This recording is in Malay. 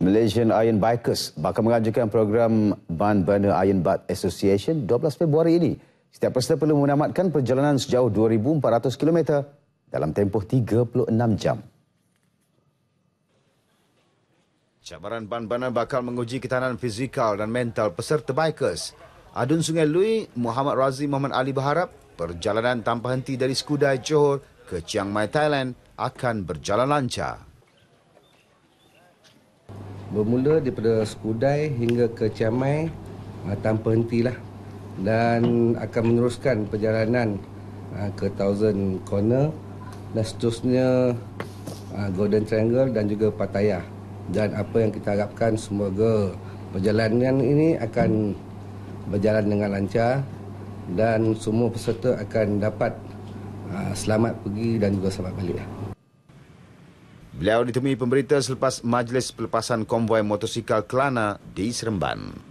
Malaysian Iron Bikers bakal mengajukan program Ban Burner Iron Butt Association 12 Februari ini. Setiap peserta perlu menamatkan perjalanan sejauh 2,400 km dalam tempoh 36 jam. Cabaran Ban Burner bakal menguji ketahanan fizikal dan mental peserta bikers. Adun Sungai Lui, Muhammad Razi Muhammad Ali berharap perjalanan tanpa henti dari Skudai Johor ke Chiang Mai, Thailand akan berjalan lancar bermula daripada Sekudai hingga ke Chiang Mai uh, ah, tanpa lah dan akan meneruskan perjalanan uh, ke Thousand Corner dan seterusnya uh, Golden Triangle dan juga Pattaya dan apa yang kita harapkan semoga perjalanan ini akan berjalan dengan lancar dan semua peserta akan dapat uh, selamat pergi dan juga selamat balik. Okay. Lah. Beliau ditemui pemberita selepas majlis pelepasan konvoi motosikal Kelana di Seremban.